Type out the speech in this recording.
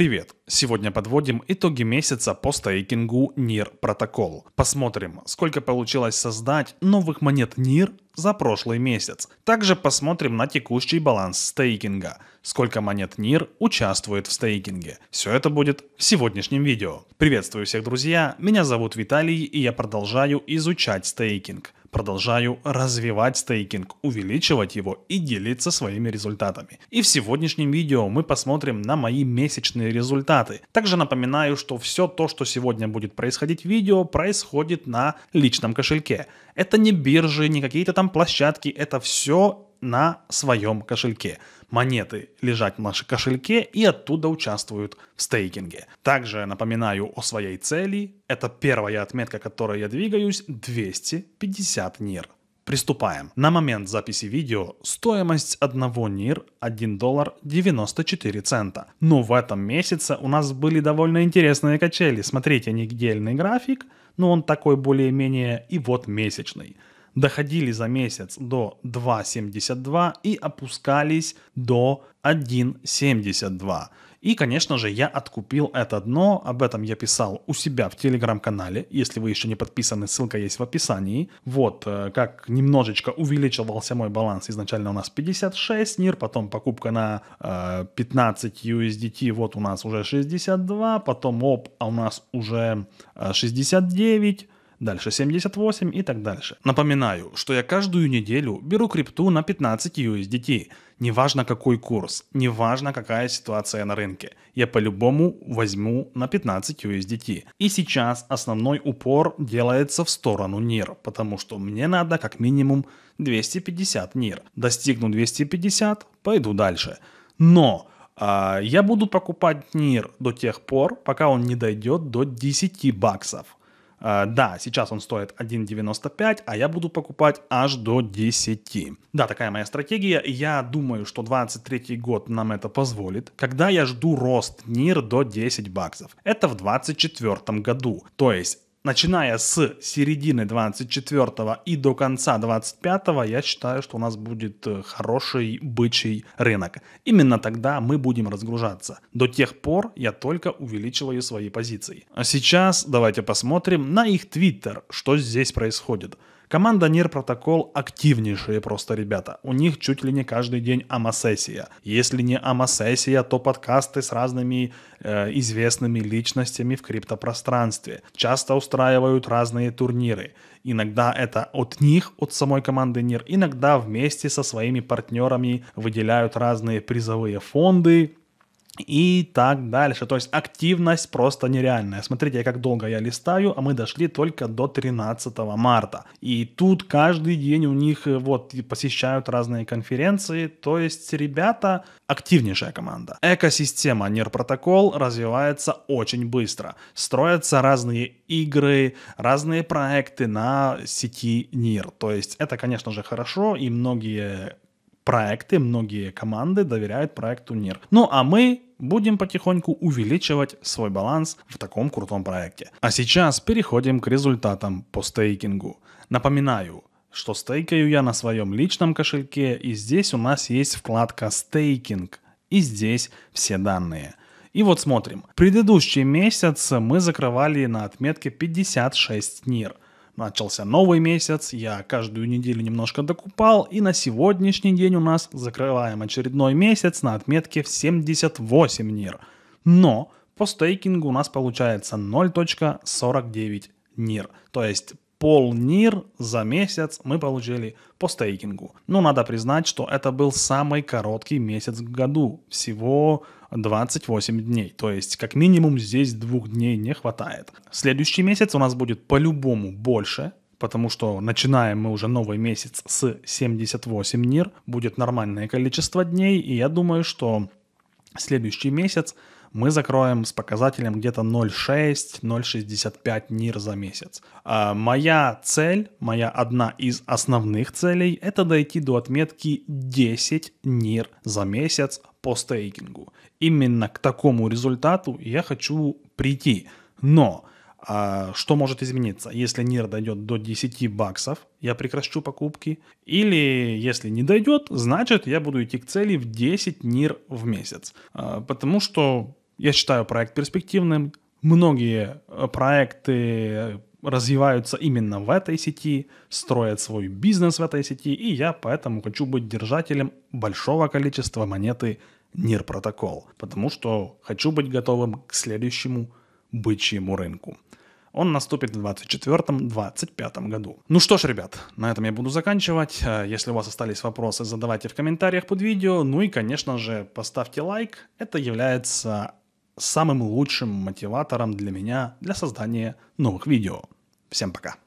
Привет! Сегодня подводим итоги месяца по стейкингу NIR протокол. Посмотрим, сколько получилось создать новых монет NIR за прошлый месяц. Также посмотрим на текущий баланс стейкинга, сколько монет NIR участвует в стейкинге. Все это будет в сегодняшнем видео. Приветствую всех, друзья! Меня зовут Виталий и я продолжаю изучать стейкинг. Продолжаю развивать стейкинг, увеличивать его и делиться своими результатами. И в сегодняшнем видео мы посмотрим на мои месячные результаты. Также напоминаю, что все то, что сегодня будет происходить в видео, происходит на личном кошельке. Это не биржи, не какие-то там площадки, это все на своем кошельке. Монеты лежат в нашем кошельке и оттуда участвуют в стейкинге. Также напоминаю о своей цели. Это первая отметка, которой я двигаюсь, 250 нир. Приступаем. На момент записи видео стоимость одного НИР 1 доллар 94 цента. Но в этом месяце у нас были довольно интересные качели. Смотрите, недельный график, но он такой более-менее и вот месячный доходили за месяц до 2.72 и опускались до 1.72. И, конечно же, я откупил это дно, об этом я писал у себя в телеграм-канале, если вы еще не подписаны, ссылка есть в описании. Вот, э, как немножечко увеличивался мой баланс, изначально у нас 56 нир, потом покупка на э, 15 USDT, вот у нас уже 62, потом оп, а у нас уже 69, э, дальше 78 и так дальше. Напоминаю, что я каждую неделю беру крипту на 15 USDT. Неважно какой курс, неважно какая ситуация на рынке, я по-любому возьму на 15 USDT. И сейчас основной упор делается в сторону NIR, потому что мне надо как минимум 250 NIR. Достигну 250, пойду дальше. Но а, я буду покупать NIR до тех пор, пока он не дойдет до 10 баксов. Э, да, сейчас он стоит 1.95, а я буду покупать аж до 10. Да, такая моя стратегия. Я думаю, что 23 год нам это позволит. Когда я жду рост NIR до 10 баксов? Это в 24 году. То есть начиная с середины 24 и до конца 25 я считаю, что у нас будет э, хороший бычий рынок. Именно тогда мы будем разгружаться. До тех пор я только увеличиваю свои позиции. А сейчас давайте посмотрим на их твиттер, что здесь происходит. Команда NIR Protocol активнейшие просто ребята. У них чуть ли не каждый день амасессия. Если не амасессия, то подкасты с разными э, известными личностями в криптопространстве. Часто устраивают разные турниры. Иногда это от них, от самой команды NIR, иногда вместе со своими партнерами выделяют разные призовые фонды, и так дальше. То есть активность просто нереальная. Смотрите, как долго я листаю, а мы дошли только до 13 марта. И тут каждый день у них э, вот посещают разные конференции. То есть ребята активнейшая команда. Экосистема Нер Протокол развивается очень быстро. Строятся разные игры, разные проекты на сети Нир. То есть это, конечно же, хорошо, и многие проекты, многие команды доверяют проекту НИР. Ну а мы будем потихоньку увеличивать свой баланс в таком крутом проекте. А сейчас переходим к результатам по стейкингу. Напоминаю, что стейкаю я на своем личном кошельке, и здесь у нас есть вкладка «Стейкинг», и здесь все данные. И вот смотрим. Предыдущий месяц мы закрывали на отметке 56 НИР. Начался новый месяц, я каждую неделю немножко докупал, и на сегодняшний день у нас закрываем очередной месяц на отметке в 78 нир. Но по стейкингу у нас получается 0.49 нир. То есть пол нир за месяц мы получили по стейкингу. но надо признать, что это был самый короткий месяц в году, всего 28 дней. То есть, как минимум, здесь двух дней не хватает. Следующий месяц у нас будет по-любому больше, потому что начинаем мы уже новый месяц с 78 нир, будет нормальное количество дней, и я думаю, что следующий месяц мы закроем с показателем где-то 0,6-0,65 нир за месяц. А моя цель, моя одна из основных целей, это дойти до отметки 10 нир за месяц по стейкингу. Именно к такому результату я хочу прийти. Но а что может измениться? Если нир дойдет до 10 баксов, я прекращу покупки. Или если не дойдет, значит я буду идти к цели в 10 нир в месяц. А, потому что я считаю проект перспективным. Многие э, проекты развиваются именно в этой сети, строят свой бизнес в этой сети, и я поэтому хочу быть держателем большого количества монеты NIR протокол, потому что хочу быть готовым к следующему бычьему рынку. Он наступит в 2024-2025 году. Ну что ж, ребят, на этом я буду заканчивать. Э, если у вас остались вопросы, задавайте в комментариях под видео. Ну и, конечно же, поставьте лайк. Это является самым лучшим мотиватором для меня для создания новых видео. Всем пока!